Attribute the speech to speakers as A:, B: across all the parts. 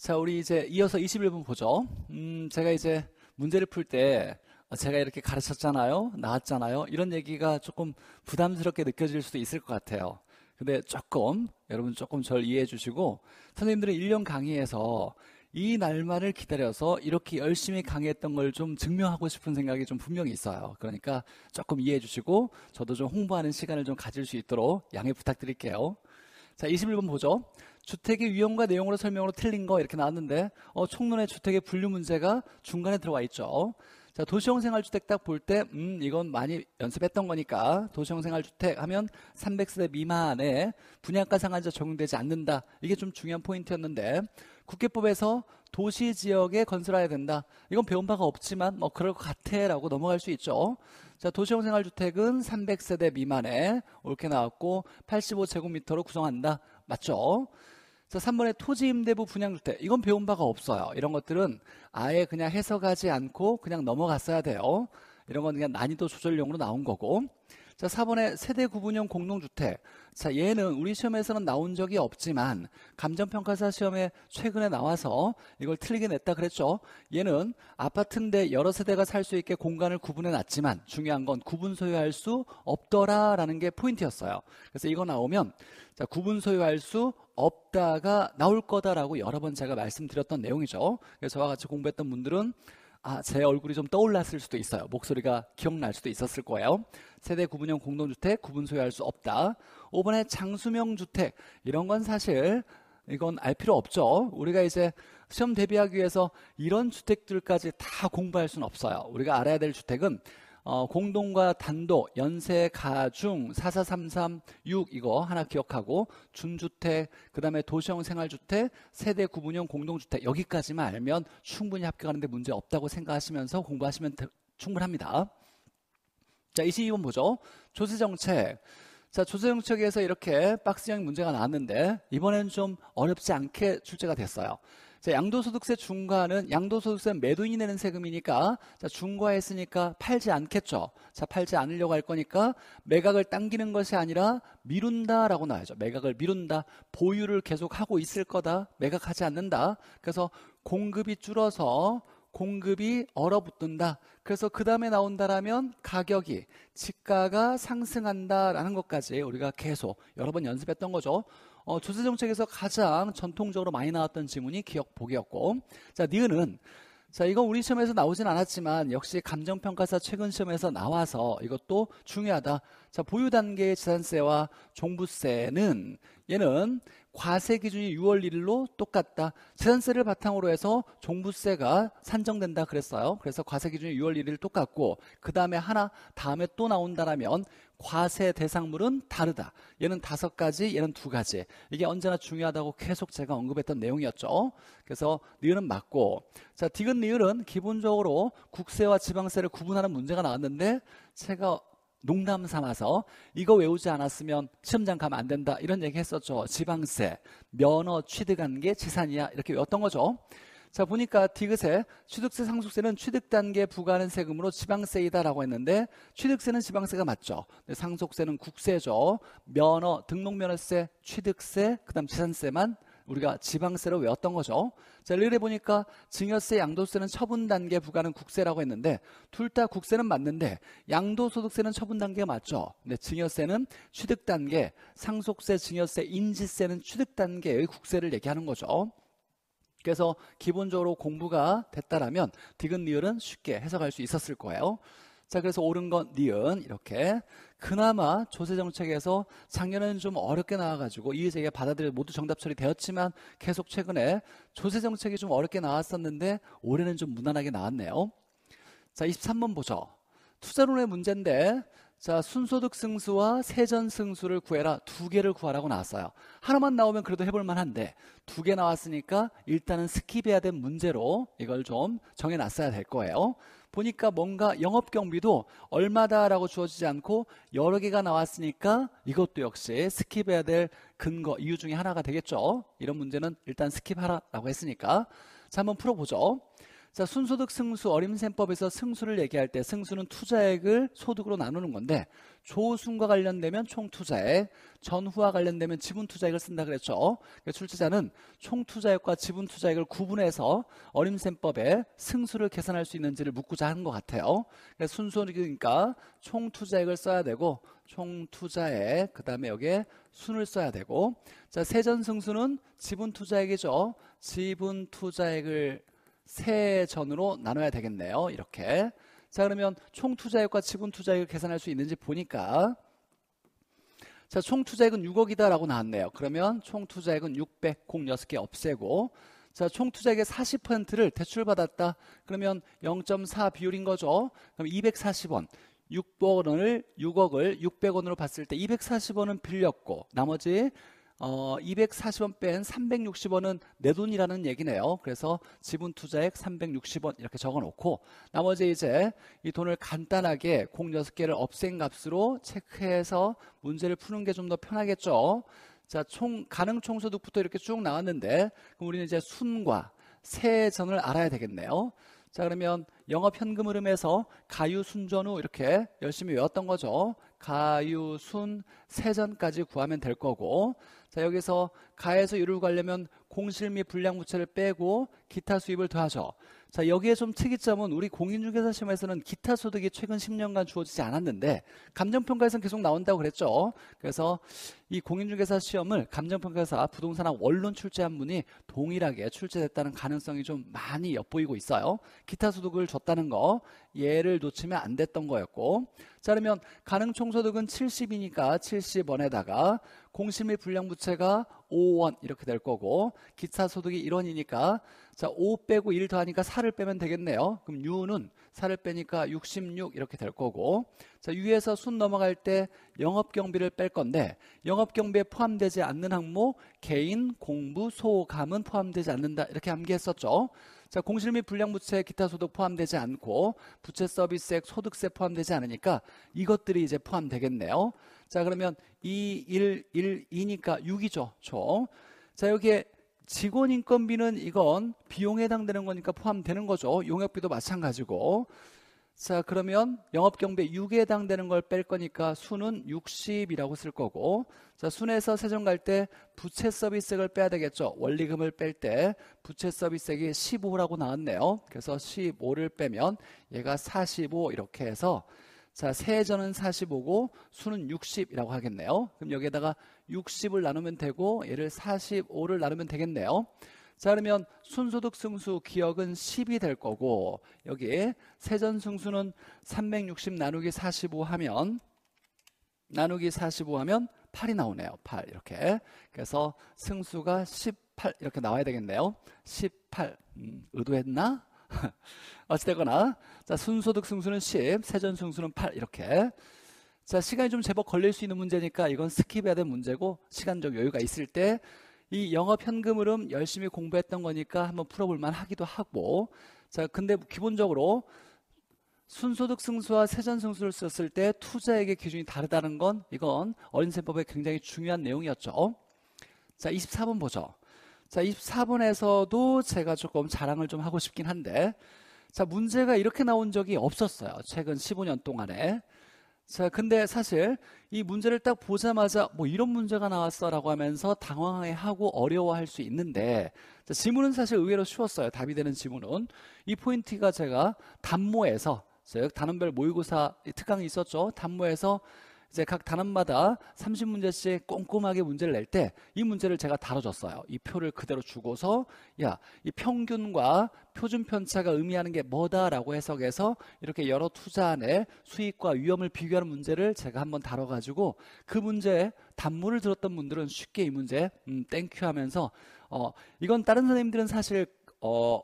A: 자, 우리 이제 이어서 21분 보죠. 음, 제가 이제 문제를 풀때 어, 제가 이렇게 가르쳤잖아요. 나왔잖아요. 이런 얘기가 조금 부담스럽게 느껴질 수도 있을 것 같아요. 근데 조금, 여러분 조금 절 이해해 주시고, 선생님들은 1년 강의에서 이 날만을 기다려서 이렇게 열심히 강의했던 걸 좀 증명하고 싶은 생각이 좀 분명히 있어요. 그러니까 조금 이해해 주시고, 저도 좀 홍보하는 시간을 좀 가질 수 있도록 양해 부탁드릴게요. 자, 21번 보죠. 주택의 위험과 내용으로 설명으로 틀린 거 이렇게 나왔는데 어, 총론의 주택의 분류 문제가 중간에 들어와 있죠. 자, 도시형 생활주택 딱 볼 때, 음, 이건 많이 연습했던 거니까, 도시형 생활주택 하면 300세대 미만에 분양가 상한제 적용되지 않는다. 이게 좀 중요한 포인트였는데, 국회법에서 도시 지역에 건설해야 된다. 이건 배운 바가 없지만, 뭐, 그럴 것 같아. 라고 넘어갈 수 있죠. 자, 도시형 생활주택은 300세대 미만에 옳게 나왔고, 85제곱미터로 구성한다. 맞죠? 그래서 3번에 토지 임대부 분양주택 이건 배운 바가 없어요. 이런 것들은 아예 그냥 해석하지 않고 그냥 넘어갔어야 돼요. 이런 건 그냥 난이도 조절용으로 나온 거고. 자, 4번에 세대 구분형 공동주택. 자, 얘는 우리 시험에서는 나온 적이 없지만 감정평가사 시험에 최근에 나와서 이걸 틀리게 냈다 그랬죠. 얘는 아파트인데 여러 세대가 살 수 있게 공간을 구분해 놨지만 중요한 건 구분 소유할 수 없더라라는 게 포인트였어요. 그래서 이거 나오면 자, 구분 소유할 수 없다가 나올 거다라고 여러 번 제가 말씀드렸던 내용이죠. 그래서 저와 같이 공부했던 분들은 아, 제 얼굴이 좀 떠올랐을 수도 있어요. 목소리가 기억날 수도 있었을 거예요. 세대 구분형 공동주택 구분 소유할 수 없다. 5번에 장수명 주택 이런 건 사실 이건 알 필요 없죠. 우리가 이제 시험 대비하기 위해서 이런 주택들까지 다 공부할 수는 없어요. 우리가 알아야 될 주택은 어, 공동과 단독, 연세, 가중, 4433, 6 이거 하나 기억하고 준주택, 그 다음에 도시형 생활주택, 세대 구분형 공동주택 여기까지만 알면 충분히 합격하는데 문제 없다고 생각하시면서 공부하시면 충분합니다. 자, 22번 보죠. 조세정책. 자, 조세정책에서 이렇게 박스형 문제가 나왔는데 이번에는좀 어렵지 않게 출제가 됐어요. 자, 양도소득세 중과는 양도소득세는 매도인이 내는 세금이니까 자, 중과했으니까 팔지 않겠죠. 자, 팔지 않으려고 할 거니까 매각을 당기는 것이 아니라 미룬다라고 나와야죠. 매각을 미룬다. 보유를 계속 하고 있을 거다. 매각하지 않는다. 그래서 공급이 줄어서 공급이 얼어붙는다. 그래서 그 다음에 나온다라면 가격이 집가가 상승한다라는 것까지 우리가 계속 여러 번 연습했던 거죠. 어, 조세 정책에서 가장 전통적으로 많이 나왔던 지문이 기억 보기였고, 자 니은은 자, 이건 우리 시험에서 나오진 않았지만 역시 감정평가사 최근 시험에서 나와서 이것도 중요하다. 자, 보유 단계의 재산세와 종부세는 얘는 과세 기준이 6월 1일로 똑같다. 재산세를 바탕으로 해서 종부세가 산정된다 그랬어요. 그래서 과세 기준이 6월 1일 똑같고 그 다음에 하나 다음에 또 나온다라면 과세 대상물은 다르다. 얘는 다섯 가지, 얘는 두 가지. 이게 언제나 중요하다고 계속 제가 언급했던 내용이었죠. 그래서 니은은 맞고, 자 디귿 니은은 기본적으로 국세와 지방세를 구분하는 문제가 나왔는데 제가 농담 삼아서 이거 외우지 않았으면 시험장 가면 안 된다 이런 얘기 했었죠. 지방세, 면허 취득한 게 재산이야 이렇게 외웠던 거죠. 자 보니까 디귿에 취득세 상속세는 취득 단계 부과하는 세금으로 지방세이다라고 했는데 취득세는 지방세가 맞죠. 상속세는 국세죠. 면허 등록면허세, 취득세, 그다음 재산세만 우리가 지방세로 외웠던 거죠. 자, 1에 보니까 증여세, 양도세는 처분 단계 부과는 국세라고 했는데 둘 다 국세는 맞는데 양도소득세는 처분 단계 맞죠. 근데 증여세는 취득 단계, 상속세, 증여세, 인지세는 취득 단계의 국세를 얘기하는 거죠. 그래서 기본적으로 공부가 됐다라면 디귿 리을은 쉽게 해석할 수 있었을 거예요. 자, 그래서 옳은 건 니은 이렇게 그나마 조세 정책에서 작년에는 좀 어렵게 나와가지고 이의제기가 받아들여 모두 정답 처리되었지만 계속 최근에 조세 정책이 좀 어렵게 나왔었는데 올해는 좀 무난하게 나왔네요. 자, 23번 보죠. 투자론의 문제인데 자, 순소득 승수와 세전 승수를 구해라. 두 개를 구하라고 나왔어요. 하나만 나오면 그래도 해볼만 한데, 두 개 나왔으니까 일단은 스킵해야 된 문제로 이걸 좀 정해놨어야 될 거예요. 보니까 뭔가 영업 경비도 얼마다라고 주어지지 않고 여러 개가 나왔으니까 이것도 역시 스킵해야 될 근거, 이유 중에 하나가 되겠죠. 이런 문제는 일단 스킵하라고 했으니까. 자, 한번 풀어보죠. 자, 순소득 승수 어림셈법에서 승수를 얘기할 때 승수는 투자액을 소득으로 나누는 건데 조순과 관련되면 총 투자액, 전후와 관련되면 지분 투자액을 쓴다 그랬죠. 그러니까 출제자는 총 투자액과 지분 투자액을 구분해서 어림셈법에 승수를 계산할 수 있는지를 묻고자 하는 것 같아요. 그러니까 순소득이니까 총 투자액을 써야 되고 총 투자액, 그 다음에 여기에 순을 써야 되고 자 세전승수는 지분 투자액이죠. 지분 투자액을 세 전으로 나눠야 되겠네요. 이렇게. 자, 그러면 총 투자액과 지분 투자액을 계산할 수 있는지 보니까 자, 총 투자액은 6억이다라고 나왔네요. 그러면 총 투자액은 606개 없애고 자, 총 투자액의 40%를 대출받았다. 그러면 0.4 비율인 거죠. 그럼 240원. 6억 원을 6억을 600원으로 봤을 때 240원은 빌렸고 나머지 어, 240원 뺀 360원은 내 돈이라는 얘기네요. 그래서 지분 투자액 360원 이렇게 적어 놓고 나머지 이제 이 돈을 간단하게 공 6개를 없앤 값으로 체크해서 문제를 푸는 게 좀 더 편하겠죠. 자, 총, 가능 총소득부터 이렇게 쭉 나왔는데 그럼 우리는 이제 순과 세전을 알아야 되겠네요. 자, 그러면 영업 현금 흐름에서 가유 순전후 이렇게 열심히 외웠던 거죠. 가유 순 세전까지 구하면 될 거고 자, 여기서 가에서 유를 가려면 공실 및 불량부채를 빼고 기타 수입을 더하죠. 자, 여기에 좀 특이점은 우리 공인중개사 시험에서는 기타 소득이 최근 10년간 주어지지 않았는데 감정평가에서는 계속 나온다고 그랬죠. 그래서 이 공인중개사 시험을 감정평가사 아, 부동산학 원론 출제한 분이 동일하게 출제됐다는 가능성이 좀 많이 엿보이고 있어요. 기타 소득을 줬다는 거예를 놓치면 안 됐던 거였고 자 그러면 가능 총소득은 70이니까 70원에다가 공실미 불량부채가 5원 이렇게 될 거고 기타 소득이 1원이니까 자, 5 빼고 1 더하니까 4를 빼면 되겠네요. 그럼 U는 4를 빼니까 66 이렇게 될 거고 자, U에서 순 넘어갈 때 영업 경비를 뺄 건데 영업 경비에 포함되지 않는 항목 개인, 공부, 소감은 포함되지 않는다 이렇게 암기했었죠. 자, 공실 및 불량부채 기타 소득 포함되지 않고 부채 서비스액 소득세 포함되지 않으니까 이것들이 이제 포함되겠네요. 자, 그러면 2, 1, 1, 2니까 6이죠. 총. 자, 여기에 직원 인건비는 이건 비용에 해당되는 거니까 포함되는 거죠. 용역비도 마찬가지고. 자, 그러면 영업경배 6에 해당되는 걸 뺄 거니까 수는 60이라고 쓸 거고, 자, 순에서 세정 갈때 부채 서비스액을 빼야 되겠죠. 원리금을 뺄 때 부채 서비스액이 15라고 나왔네요. 그래서 15를 빼면 얘가 45 이렇게 해서 자, 세전은 45고 수는 60이라고 하겠네요. 그럼 여기에다가 60을 나누면 되고 얘를 45를 나누면 되겠네요. 자 그러면 순소득 승수 기억은 10이 될 거고 여기 세전 승수는 360 나누기 45 하면 나누기 45 하면 8이 나오네요. 8 이렇게. 그래서 승수가 18 이렇게 나와야 되겠네요. 18 음, 의도했나? 어찌되거나 자 순소득 승수는 10, 세전 승수는 8 이렇게. 자 시간이 좀 제법 걸릴 수 있는 문제니까 이건 스킵해야 될 문제고 시간적 여유가 있을 때이 영업 현금 흐름 열심히 공부했던 거니까 한번 풀어볼만 하기도 하고 자 근데 기본적으로 순소득 승수와 세전 승수를 썼을 때 투자액의 기준이 다르다는 건 이건 어린세법에 굉장히 중요한 내용이었죠 자 24번 보죠 자 24번에서도 제가 조금 자랑을 좀 하고 싶긴 한데 자 문제가 이렇게 나온 적이 없었어요 최근 15년 동안에 자, 근데 사실 이 문제를 딱 보자마자 뭐 이런 문제가 나왔어라고 하면서 당황해 하고 어려워할 수 있는데 자, 지문은 사실 의외로 쉬웠어요. 답이 되는 지문은 이 포인트가 제가 단모에서 즉 단원별 모의고사 특강이 있었죠. 단모에서 이제 각 단원마다 30문제씩 꼼꼼하게 문제를 낼 때 이 문제를 제가 다뤄줬어요. 이 표를 그대로 주고서 야, 이 평균과 표준 편차가 의미하는 게 뭐다라고 해석해서 이렇게 여러 투자 안에 수익과 위험을 비교하는 문제를 제가 한번 다뤄가지고 그 문제 단문을 들었던 분들은 쉽게 이 문제 음, 땡큐 하면서 어, 이건 다른 선생님들은 사실 어,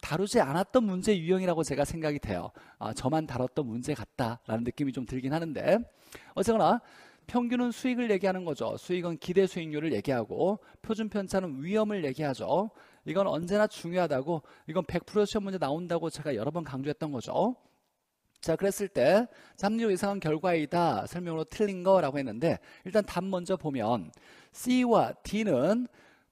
A: 다루지 않았던 문제 유형이라고 제가 생각이 돼요 아, 저만 다뤘던 문제 같다라는 느낌이 좀 들긴 하는데 어쨌거나 평균은 수익을 얘기하는 거죠 수익은 기대 수익률을 얘기하고 표준 편차는 위험을 얘기하죠 이건 언제나 중요하다고 이건 100% 시험 문제 나온다고 제가 여러 번 강조했던 거죠 자 그랬을 때잠재 이상한 결과이다 설명으로 틀린 거라고 했는데 일단 답 먼저 보면 C와 D는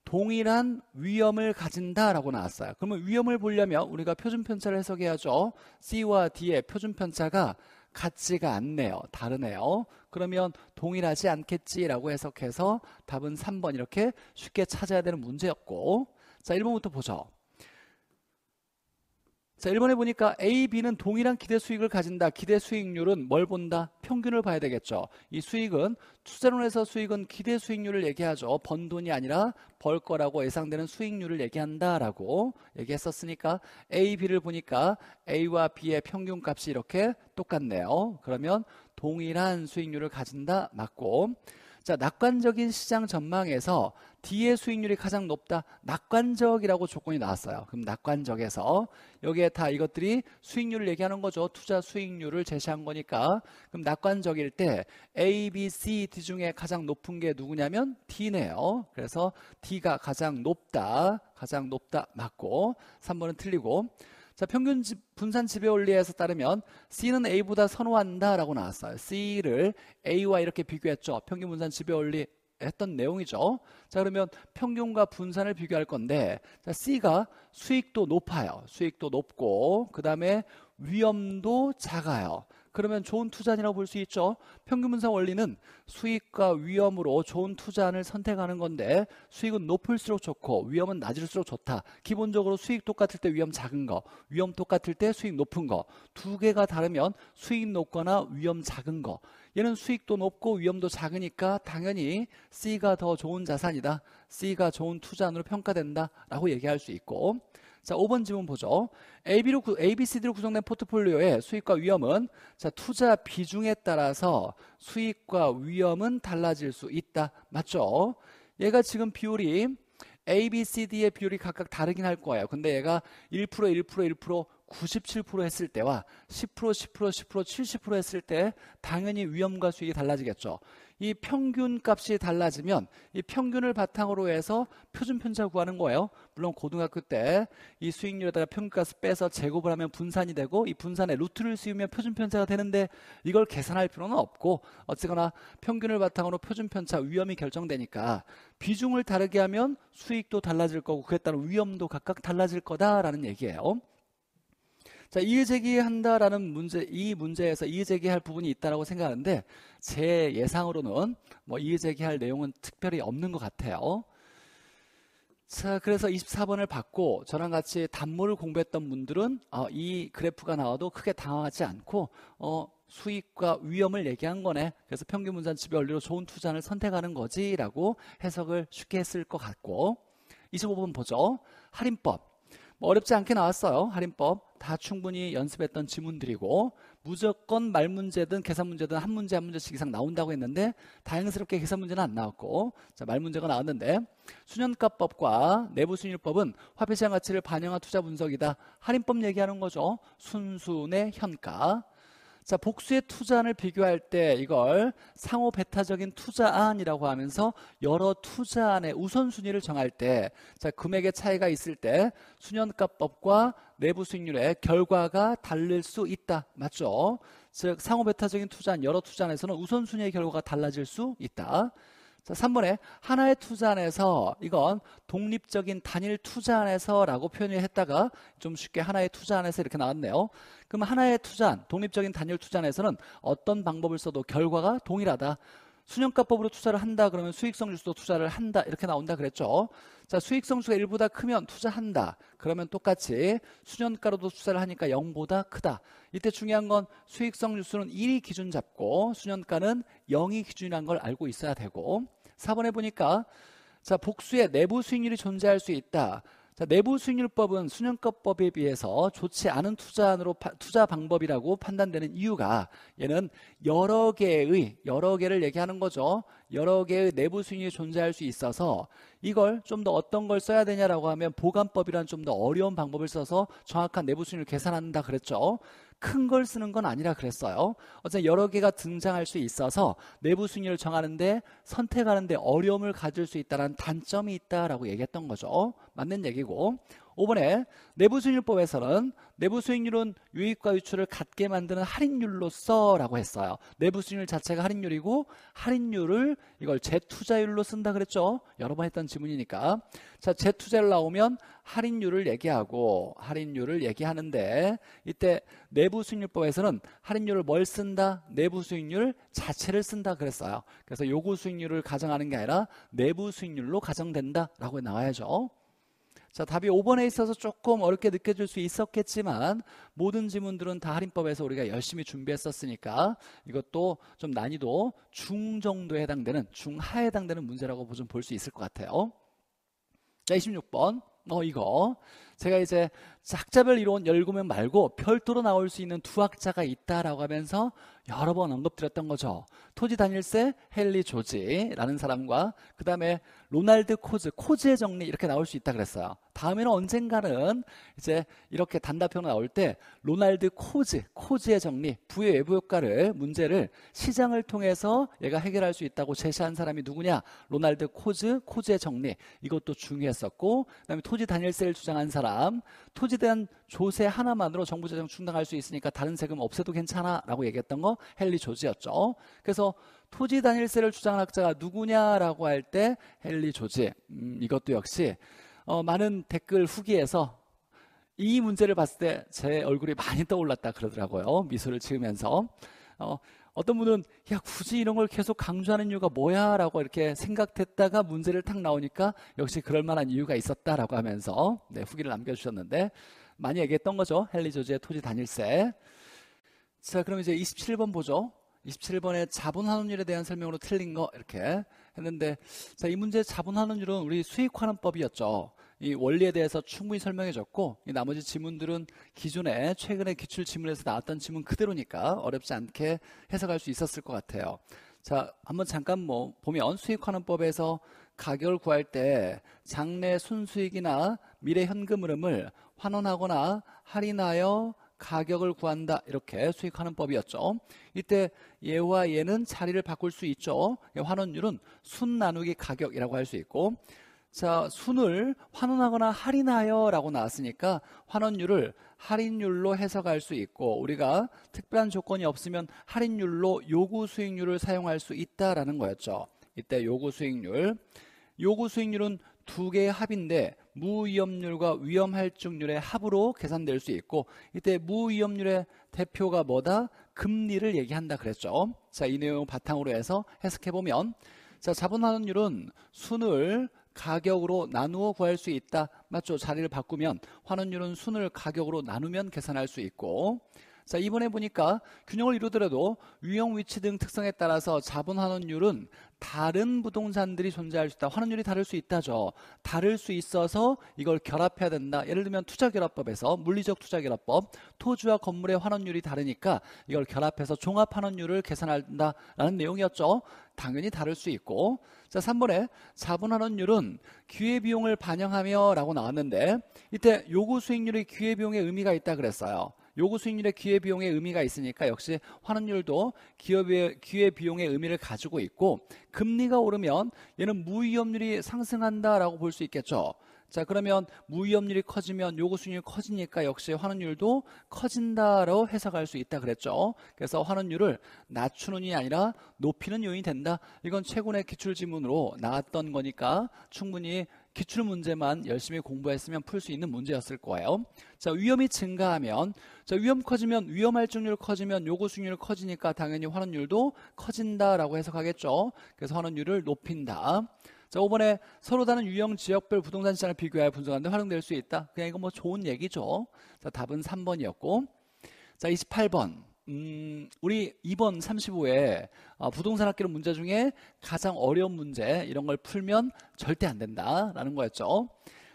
A: 동일한 위험을 가진다라고 나왔어요. 그러면 위험을 보려면 우리가 표준 편차를 해석해야죠. C와 D의 표준 편차가 같지가 않네요. 다르네요. 그러면 동일하지 않겠지라고 해석해서 답은 3번 이렇게 쉽게 찾아야 되는 문제였고 자 1번부터 보죠. 자, 1번에 보니까 A, B는 동일한 기대 수익을 가진다. 기대 수익률은 뭘 본다? 평균을 봐야 되겠죠. 이 수익은 투자론에서 수익은 기대 수익률을 얘기하죠. 번 돈이 아니라 벌 거라고 예상되는 수익률을 얘기한다라고 얘기했었으니까 A, B를 보니까 A와 B의 평균값이 이렇게 똑같네요. 그러면 동일한 수익률을 가진다 맞고 자, 낙관적인 시장 전망에서 D의 수익률이 가장 높다. 낙관적이라고 조건이 나왔어요. 그럼 낙관적에서 여기에 다 이것들이 수익률을 얘기하는 거죠. 투자 수익률을 제시한 거니까. 그럼 낙관적일 때 A, B, C, D 중에 가장 높은 게 누구냐면 D네요. 그래서 D가 가장 높다. 가장 높다 맞고 3번은 틀리고 자, 평균 지, 분산 지배 원리에서 따르면 C는 A보다 선호한다라고 나왔어요. C를 A와 이렇게 비교했죠. 평균 분산 지배 원리 했던 내용이죠. 자, 그러면 평균과 분산을 비교할 건데 자, C가 수익도 높아요. 수익도 높고 그다음에 위험도 작아요. 그러면 좋은 투자라고 니볼수 있죠. 평균분산 원리는 수익과 위험으로 좋은 투자안을 선택하는 건데 수익은 높을수록 좋고 위험은 낮을수록 좋다. 기본적으로 수익 똑같을 때 위험 작은 거, 위험 똑같을 때 수익 높은 거 두 개가 다르면 수익 높거나 위험 작은 거 얘는 수익도 높고 위험도 작으니까 당연히 C가 더 좋은 자산이다. C가 좋은 투자안으로 평가된다 라고 얘기할 수 있고 자, 5번 지문 보죠. AB로 ABCD로 구성된 포트폴리오의 수익과 위험은 자, 투자 비중에 따라서 수익과 위험은 달라질 수 있다. 맞죠? 얘가 지금 비율이 A, B, C, D의 비율이 각각 다르긴 할 거예요. 근데 얘가 1%, 1%, 1% 97% 했을 때와 10% 10% 10% 70% 했을 때 당연히 위험과 수익이 달라지겠죠. 이 평균 값이 달라지면 이 평균을 바탕으로 해서 표준 편차 구하는 거예요. 물론 고등학교 때 이 수익률에다가 평균값을 빼서 제곱을 하면 분산이 되고 이분산의 루트를 쓰이면 표준 편차가 되는데 이걸 계산할 필요는 없고 어쨌거나 평균을 바탕으로 표준 편차 위험이 결정되니까 비중을 다르게 하면 수익도 달라질 거고 그에 따른 위험도 각각 달라질 거다라는 얘기예요. 자, 이의제기한다라는 문제, 이 문제에서 이의제기할 부분이 있다라고 생각하는데 제 예상으로는 뭐 이의제기할 내용은 특별히 없는 것 같아요. 자, 그래서 24번을 받고 저랑 같이 단모를 공부했던 분들은 어, 이 그래프가 나와도 크게 당황하지 않고 어, 수익과 위험을 얘기한 거네. 그래서 평균 분산치별리로 좋은 투자를 선택하는 거지라고 해석을 쉽게 했을 것 같고 25번 보죠. 할인법. 뭐 어렵지 않게 나왔어요. 할인법. 다 충분히 연습했던 지문들이고 무조건 말 문제든 계산 문제든 한 문제 한 문제씩 이상 나온다고 했는데 다행스럽게 계산 문제는 안 나왔고 자, 말 문제가 나왔는데 순현가법과 내부순위법은 화폐시장 가치를 반영한 투자 분석이다. 할인법 얘기하는 거죠. 순순의 현가. 자, 복수의 투자안을 비교할 때 이걸 상호 배타적인 투자안이라고 하면서 여러 투자안의 우선순위를 정할 때 자, 금액의 차이가 있을 때 수년가법과 내부 수익률의 결과가 달를수 있다. 맞죠? 즉 상호 배타적인 투자안, 여러 투자안에서는 우선순위의 결과가 달라질 수 있다. 자, 3번에 하나의 투자안에서 이건 독립적인 단일 투자안에서라고 표현을 했다가 좀 쉽게 하나의 투자안에서 이렇게 나왔네요. 그럼 하나의 투자, 독립적인 단일 투자에서는 어떤 방법을 써도 결과가 동일하다. 수년가법으로 투자를 한다 그러면 수익성 주수도 투자를 한다 이렇게 나온다 그랬죠 자 수익성 주가 1보다 크면 투자한다 그러면 똑같이 수년가로도 투자를 하니까 0보다 크다 이때 중요한 건 수익성 주수는 1이 기준 잡고 수년가는 0이 기준이란 걸 알고 있어야 되고 4번에 보니까 자 복수의 내부 수익률이 존재할 수 있다 자, 내부 수익률법은 수년가법에 비해서 좋지 않은 투자안으로 파, 투자 방법이라고 판단되는 이유가 얘는 여러 개의 여러 개를 얘기하는 거죠. 여러 개의 내부 수익률이 존재할 수 있어서 이걸 좀 더 어떤 걸 써야 되냐라고 하면 보관법이란 좀 더 어려운 방법을 써서 정확한 내부 수익률을 계산한다 그랬죠. 큰걸 쓰는 건 아니라 그랬어요. 어쨌든 여러 개가 등장할 수 있어서 내부 순위를 정하는데 선택하는데 어려움을 가질 수 있다는 단점이 있다라고 얘기했던 거죠. 맞는 얘기고 5번에 내부수익률법에서는 내부수익률은 유입과 유출을 같게 만드는 할인율로써라고 했어요. 내부수익률 자체가 할인율이고 할인율을 이걸 재투자율로 쓴다 그랬죠. 여러 번 했던 질문이니까자 재투자율 나오면 할인율을 얘기하고 할인율을 얘기하는데 이때 내부수익률법에서는 할인율을 뭘 쓴다? 내부수익률 자체를 쓴다 그랬어요. 그래서 요구수익률을 가정하는 게 아니라 내부수익률로 가정된다라고 나와야죠. 자, 답이 5번에 있어서 조금 어렵게 느껴질 수 있었겠지만 모든 지문들은 다 할인법에서 우리가 열심히 준비했었으니까 이것도 좀 난이도 중 정도에 해당되는 중하에 해당되는 문제라고 좀 볼 수 있을 것 같아요. 자, 26번. 어, 이거. 제가 이제 학자별 이론 열고면 말고 별도로 나올 수 있는 두 학자가 있다라고 하면서 여러 번 언급드렸던 거죠. 토지 단일세 헨리 조지라는 사람과 그 다음에 로날드 코즈, 코즈의 정리 이렇게 나올 수 있다 그랬어요. 다음에는 언젠가는 이제 이렇게 단답형으로 나올 때 로날드 코즈, 코즈의 정리, 부의 외부 효과를 문제를 시장을 통해서 얘가 해결할 수 있다고 제시한 사람이 누구냐? 로날드 코즈, 코즈의 정리 이것도 중요했었고 그다음에 토지 단일세를 주장한 사람, 토지 대한 조세 하나만으로 정부 재정 충당할 수 있으니까 다른 세금 없애도 괜찮아 라고 얘기했던 거 헨리 조지였죠. 그래서 토지 단일세를 주장한 학자가 누구냐라고 할 때 헨리 조지 음, 이것도 역시 어, 많은 댓글 후기에서 이 문제를 봤을 때 제 얼굴이 많이 떠올랐다 그러더라고요. 미소를 지으면서. 어, 어떤 분은 야 굳이 이런 걸 계속 강조하는 이유가 뭐야라고 이렇게 생각됐다가 문제를 탁 나오니까 역시 그럴 만한 이유가 있었다라고 하면서 네, 후기를 남겨주셨는데 많이 얘기했던 거죠. 헨리 조지의 토지 단일세. 자, 그럼 이제 27번 보죠. 27번에 자본 환원율에 대한 설명으로 틀린 거 이렇게 했는데 자, 이 문제 자본 환원율은 우리 수익 환원법이었죠. 이 원리에 대해서 충분히 설명해줬고 이 나머지 지문들은 기존에 최근에 기출 지문에서 나왔던 지문 그대로니까 어렵지 않게 해석할 수 있었을 것 같아요. 자, 한번 잠깐 뭐 보면 수익환원법에서 가격을 구할 때 장래 순수익이나 미래 현금 흐름을 환원하거나 할인하여 가격을 구한다 이렇게 수익하는 법이었죠 이때 예와 예는 자리를 바꿀 수 있죠 예, 환원율은 순 나누기 가격이라고 할 수 있고 자 순을 환원하거나 할인하여 라고 나왔으니까 환원율을 할인율로 해석할 수 있고 우리가 특별한 조건이 없으면 할인율로 요구 수익률을 사용할 수 있다라는 거였죠 이때 요구 수익률 요구 수익률은 두 개의 합인데 무위험률과 위험할증률의 합으로 계산될 수 있고 이때 무위험률의 대표가 뭐다? 금리를 얘기한다 그랬죠. 자, 이 내용 바탕으로 해서 해석해 보면 자, 자본환원율은 순을 가격으로 나누어 구할 수 있다. 맞죠? 자리를 바꾸면 환원율은 순을 가격으로 나누면 계산할 수 있고 자 이번에 보니까 균형을 이루더라도 유형 위치 등 특성에 따라서 자본 환원율은 다른 부동산들이 존재할 수 있다 환원율이 다를 수 있다죠 다를 수 있어서 이걸 결합해야 된다 예를 들면 투자결합법에서 물리적 투자결합법 토지와 건물의 환원율이 다르니까 이걸 결합해서 종합환원율을 계산한다라는 내용이었죠 당연히 다를 수 있고 자 3번에 자본환원율은 기회비용을 반영하며 라고 나왔는데 이때 요구 수익률이 기회비용의 의미가 있다 그랬어요 요구 수익률의 기회 비용의 의미가 있으니까 역시 환원율도 기업의 기회 비용의 의미를 가지고 있고 금리가 오르면 얘는 무위험률이 상승한다라고 볼 수 있겠죠. 자 그러면 무위험률이 커지면 요구 수익률이 커지니까 역시 환원율도 커진다라고 해석할 수 있다 그랬죠 그래서 환원율을 낮추는 이 아니라 높이는 요인이 된다 이건 최근의 기출지문으로 나왔던 거니까 충분히 기출 문제만 열심히 공부했으면 풀 수 있는 문제였을 거예요. 자, 위험이 증가하면 자, 위험 커지면 위험 할증률 커지면 요구 수익률 커지니까 당연히 환원율도 커진다라고 해석하겠죠. 그래서 환원율을 높인다. 자, 5번에 서로 다른 유형 지역별 부동산 시장을 비교하여 분석하는데 활용될 수 있다. 그냥 이거 뭐 좋은 얘기죠. 자, 답은 3번이었고. 자, 28번. 음, 우리 2번 35에 어, 부동산 학기론 문제 중에 가장 어려운 문제 이런 걸 풀면 절대 안 된다라는 거였죠.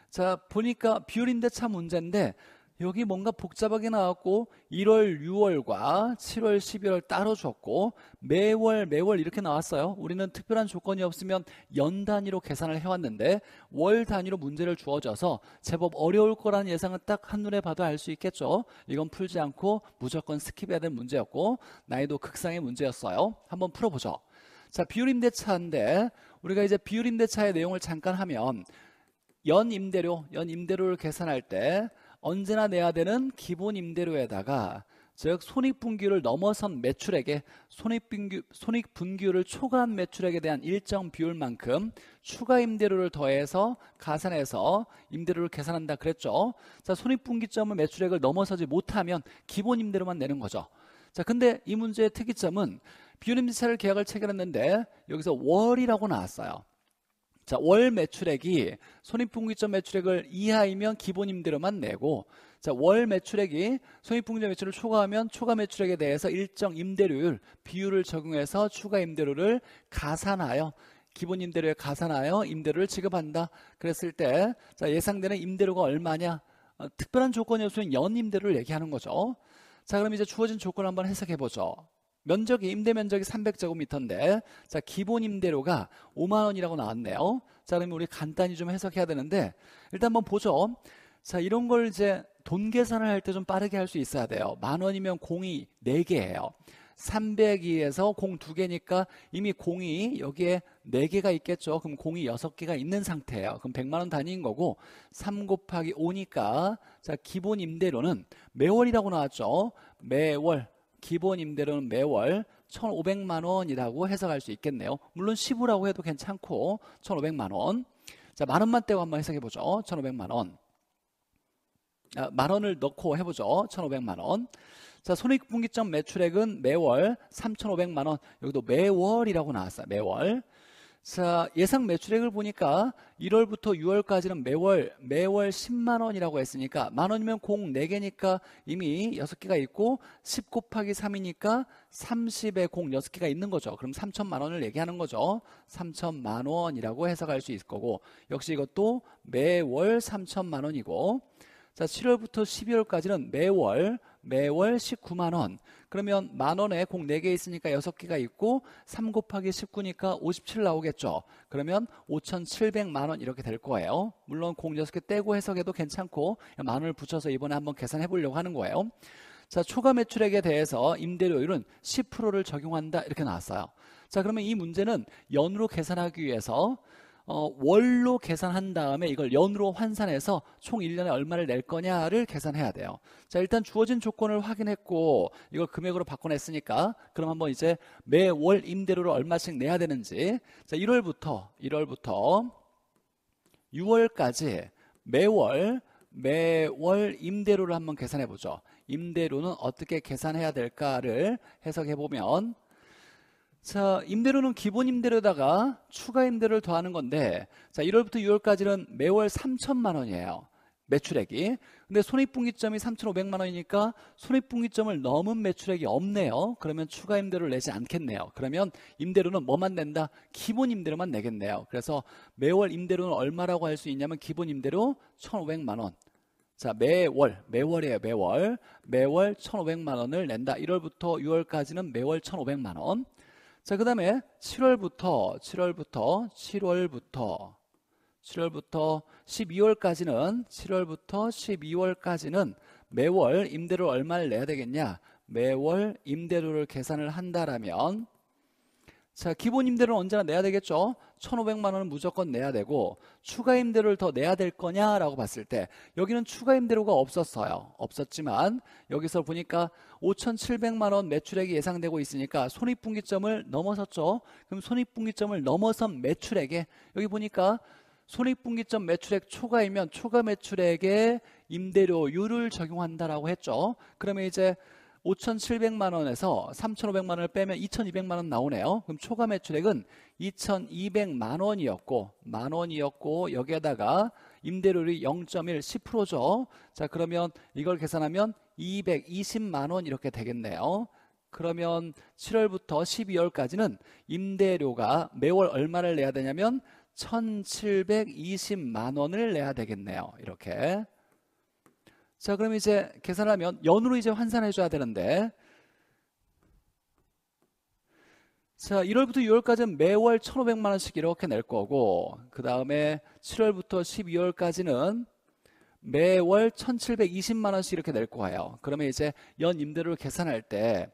A: 자 보니까 비율인데 차 문제인데 여기 뭔가 복잡하게 나왔고 1월, 6월과 7월, 11월 따로 줬고 매월 매월 이렇게 나왔어요. 우리는 특별한 조건이 없으면 연 단위로 계산을 해왔는데 월 단위로 문제를 주어져서 제법 어려울 거라는 예상은 딱 한눈에 봐도 알 수 있겠죠. 이건 풀지 않고 무조건 스킵해야 될 문제였고 난이도 극상의 문제였어요. 한번 풀어보죠. 자, 비율 임대차인데 우리가 이제 비율 임대차의 내용을 잠깐 하면 연 임대료, 연 임대료를 계산할 때 언제나 내야 되는 기본 임대료에다가 즉 손익분기율을 넘어선 매출액에 손익분기, 손익분기율을 초과한 매출액에 대한 일정 비율만큼 추가 임대료를 더해서 가산해서 임대료를 계산한다 그랬죠. 자 손익분기점은 매출액을 넘어서지 못하면 기본 임대료만 내는 거죠. 자 근데 이 문제의 특이점은 비율임대차를 계약을 체결했는데 여기서 월이라고 나왔어요. 자, 월 매출액이 손익분기점 매출액을 이하이면 기본 임대료만 내고 자, 월 매출액이 손익분기점 매출을 초과하면 초과 매출액에 대해서 일정 임대료율 비율을 적용해서 추가 임대료를 가산하여 기본 임대료에 가산하여 임대료를 지급한다. 그랬을 때 자, 예상되는 임대료가 얼마냐? 어, 특별한 조건이없으면연 임대료를 얘기하는 거죠. 자, 그럼 이제 주어진 조건을 한번 해석해 보죠. 면적이 임대 면적이 300제곱미터인데 자 기본 임대료가 5만 원이라고 나왔네요. 자 그러면 우리 간단히 좀 해석해야 되는데 일단 한번 보죠. 자 이런 걸 이제 돈 계산을 할 때 좀 빠르게 할 수 있어야 돼요. 만 원이면 공이 4개예요. 3 0 0이에서공 2개니까 이미 공이 여기에 4개가 있겠죠. 그럼 공이 6개가 있는 상태예요. 그럼 100만 원 단위인 거고 3 곱하기 5니까 자 기본 임대료는 매월이라고 나왔죠. 매월 기본 임대료는 매월 1,500만 원이라고 해석할 수 있겠네요. 물론 시부라고 해도 괜찮고 1,500만 원. 자, 만 원만 떼고 한번 해석해 보죠. 1,500만 원. 아, 만 원을 넣고 해보죠. 1,500만 원. 자, 손익분기점 매출액은 매월 3,500만 원. 여기도 매월이라고 나왔어요. 매월. 자, 예상 매출액을 보니까 1월부터 6월까지는 매월 매월 10만 원이라고 했으니까 만 원이면 공 4개니까 이미 6개가 있고 10 곱하기 3이니까 30에 공 6개가 있는 거죠. 그럼 3천만 원을 얘기하는 거죠. 3천만 원이라고 해석할 수 있을 거고 역시 이것도 매월 3천만 원이고 자, 7월부터 12월까지는 매월 매월 19만 원. 그러면 만 원에 공 4개 있으니까 6개가 있고 3 곱하기 19니까 57 나오겠죠. 그러면 5,700만 원 이렇게 될 거예요. 물론 공 6개 떼고 해석해도 괜찮고 만 원을 붙여서 이번에 한번 계산해 보려고 하는 거예요. 자, 초과 매출액에 대해서 임대료율은 10%를 적용한다 이렇게 나왔어요. 자, 그러면 이 문제는 연으로 계산하기 위해서 어, 월로 계산한 다음에 이걸 연으로 환산해서 총 1년에 얼마를 낼 거냐를 계산해야 돼요. 자, 일단 주어진 조건을 확인했고 이걸 금액으로 바꿔냈으니까 그럼 한번 이제 매월 임대료를 얼마씩 내야 되는지 자, 1월부터 1월부터 6월까지 매월 매월 임대료를 한번 계산해 보죠. 임대료는 어떻게 계산해야 될까를 해석해 보면 자, 임대료는 기본 임대료에다가 추가 임대료를 더하는 건데, 자, 1월부터 6월까지는 매월 3천만 원이에요. 매출액이. 근데 손익분기점이 3,500만 원이니까 손익분기점을 넘은 매출액이 없네요. 그러면 추가 임대료를 내지 않겠네요. 그러면 임대료는 뭐만 낸다? 기본 임대료만 내겠네요. 그래서 매월 임대료는 얼마라고 할 수 있냐면 기본 임대료 1,500만 원. 자, 매월, 매월이에요, 매월. 매월 1,500만 원을 낸다. 1월부터 6월까지는 매월 1,500만 원. 자, 그 다음에 7월부터, 7월부터, 7월부터, 7월부터 12월까지는, 7월부터 12월까지는 매월 임대료 얼마를 내야 되겠냐? 매월 임대료를 계산을 한다라면 자, 기본 임대료는 언제나 내야 되겠죠? 1,500만 원은 무조건 내야 되고 추가 임대료를 더 내야 될 거냐라고 봤을 때 여기는 추가 임대료가 없었어요. 없었지만 여기서 보니까 5,700만 원 매출액이 예상되고 있으니까 손익분기점을 넘어섰죠. 그럼 손익분기점을 넘어선 매출액에 여기 보니까 손익분기점 매출액 초과이면 초과 매출액에 임대료율을 적용한다라고 했죠. 그러면 이제 5,700만 원에서 3,500만 원을 빼면 2,200만 원 나오네요. 그럼 초과 매출액은 2,200만 원이었고 만 원이었고 여기에다가 임대료율이 0.1 10%죠. 자 그러면 이걸 계산하면 220만 원 이렇게 되겠네요. 그러면 7월부터 12월까지는 임대료가 매월 얼마를 내야 되냐면 1,720만 원을 내야 되겠네요. 이렇게. 자, 그럼 이제 계산하면 연으로 이제 환산해 줘야 되는데 자, 1월부터 6월까지는 매월 1,500만 원씩 이렇게 낼 거고 그 다음에 7월부터 12월까지는 매월 1,720만 원씩 이렇게 낼 거예요. 그러면 이제 연 임대료를 계산할 때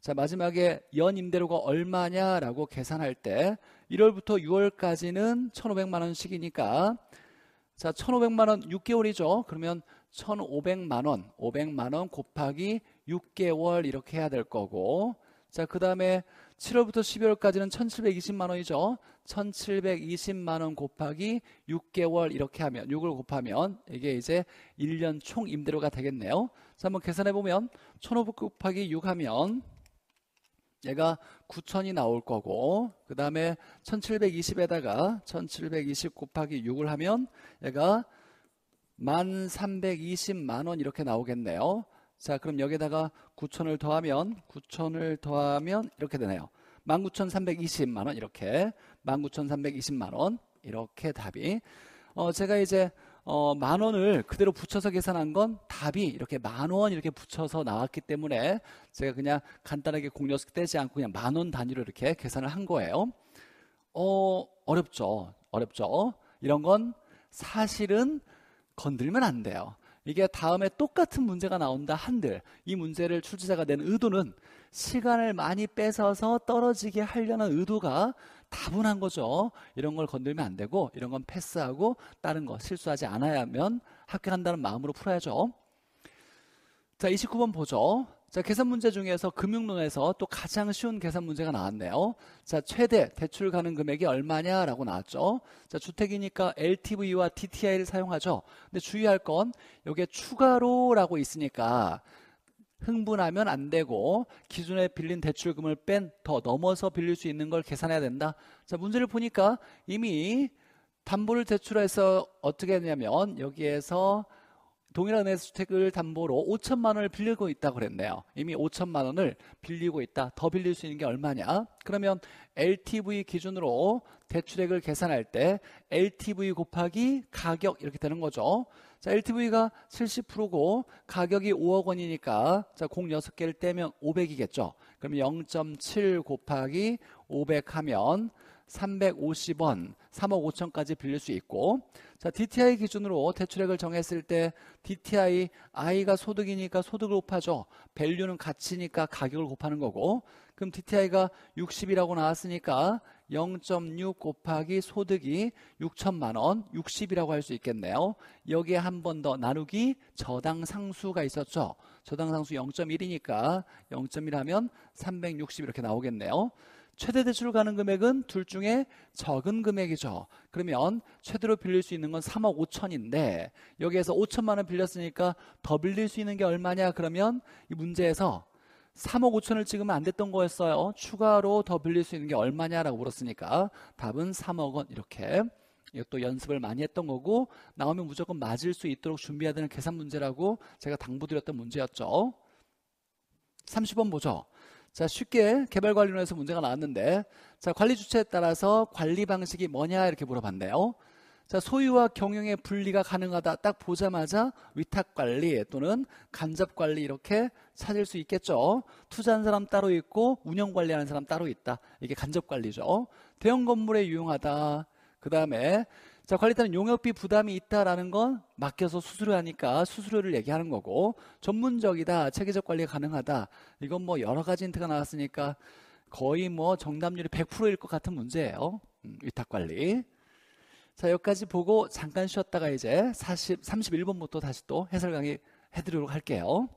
A: 자, 마지막에 연 임대료가 얼마냐라고 계산할 때 1월부터 6월까지는 1,500만 원씩이니까 자, 1,500만 원 6개월이죠. 그러면 1,500만 원, 500만 원 곱하기 6개월 이렇게 해야 될 거고 자, 그 다음에 7월부터 12월까지는 1,720만 원이죠. 1,720만 원 곱하기 6개월 이렇게 하면 6을 곱하면 이게 이제 1년 총 임대료가 되겠네요. 자, 한번 계산해 보면 1,500 곱하기 6 하면 얘가 9천이 나올 거고 그 다음에 1720에다가 1720 곱하기 6을 하면 얘가 만 320만 원 이렇게 나오겠네요. 자, 그럼 여기에다가 9천을 더하면 9천을 더하면 이렇게 되네요. 19,320만 원 이렇게 19,320만 원 이렇게 답이 어 제가 이제 어, 만 원을 그대로 붙여서 계산한 건 답이 이렇게 만원 이렇게 붙여서 나왔기 때문에 제가 그냥 간단하게 공략 떼지 않고 그냥 만 원 단위로 이렇게 계산을 한 거예요. 어, 어렵죠. 어렵죠. 이런 건 사실은 건들면 안 돼요. 이게 다음에 똑같은 문제가 나온다 한들 이 문제를 출제자가 낸 의도는 시간을 많이 뺏어서 떨어지게 하려는 의도가 다분한 거죠. 이런 걸 건들면 안 되고 이런 건 패스하고 다른 거 실수하지 않아야 하면 합격한다는 마음으로 풀어야죠. 자, 29번 보죠. 자, 계산 문제 중에서 금융론에서 또 가장 쉬운 계산 문제가 나왔네요. 자, 최대 대출 가능 금액이 얼마냐라고 나왔죠. 자, 주택이니까 LTV와 DTI를 사용하죠. 근데 주의할 건 여기에 추가로라고 있으니까 흥분하면 안 되고 기존에 빌린 대출금을 뺀 더 넘어서 빌릴 수 있는 걸 계산해야 된다. 자, 문제를 보니까 이미 담보를 제출해서 어떻게 했냐면 여기에서 동일한 은혜주택을 담보로 5천만 원을 빌리고 있다 그랬네요. 이미 5천만 원을 빌리고 있다. 더 빌릴 수 있는 게 얼마냐? 그러면 LTV 기준으로 대출액을 계산할 때 LTV 곱하기 가격 이렇게 되는 거죠. 자, LTV가 70%고 가격이 5억 원이니까 자, 공 6개를 떼면 500이겠죠. 그럼 0.7 곱하기 500 하면 350원, 3억 5천까지 빌릴 수 있고 자 DTI 기준으로 대출액을 정했을 때 DTI I가 소득이니까 소득을 곱하죠. 밸류는 가치니까 가격을 곱하는 거고 그럼 DTI가 60이라고 나왔으니까 0.6 곱하기 소득이 6천만 원, 60이라고 할 수 있겠네요. 여기에 한 번 더 나누기 저당 상수가 있었죠. 저당 상수 0.1이니까 0.1 하면 360 이렇게 나오겠네요. 최대 대출 가능 금액은 둘 중에 적은 금액이죠. 그러면 최대로 빌릴 수 있는 건 3억 5천인데 여기에서 5천만 원 빌렸으니까 더 빌릴 수 있는 게 얼마냐 그러면 이 문제에서 3억 5천을 찍으면 안 됐던 거였어요. 추가로 더 빌릴 수 있는 게 얼마냐라고 물었으니까 답은 3억 원 이렇게 이것도 연습을 많이 했던 거고 나오면 무조건 맞을 수 있도록 준비해야 되는 계산 문제라고 제가 당부드렸던 문제였죠. 30번 보죠. 자, 쉽게 개발관리론에서 문제가 나왔는데, 자, 관리 주체에 따라서 관리 방식이 뭐냐 이렇게 물어봤네요. 자, 소유와 경영의 분리가 가능하다 딱 보자마자 위탁 관리 또는 간접 관리 이렇게 찾을 수 있겠죠. 투자한 사람 따로 있고 운영 관리하는 사람 따로 있다. 이게 간접 관리죠. 대형 건물에 유용하다. 그 다음에 자, 관리단은 용역비 부담이 있다라는 건 맡겨서 수수료 하니까 수수료를 얘기하는 거고 전문적이다, 체계적 관리가 가능하다. 이건 뭐 여러 가지 힌트가 나왔으니까 거의 뭐 정답률이 100%일 것 같은 문제예요. 음, 위탁 관리. 자, 여기까지 보고 잠깐 쉬었다가 이제 40, 31번부터 다시 또 해설 강의 해드리도록 할게요.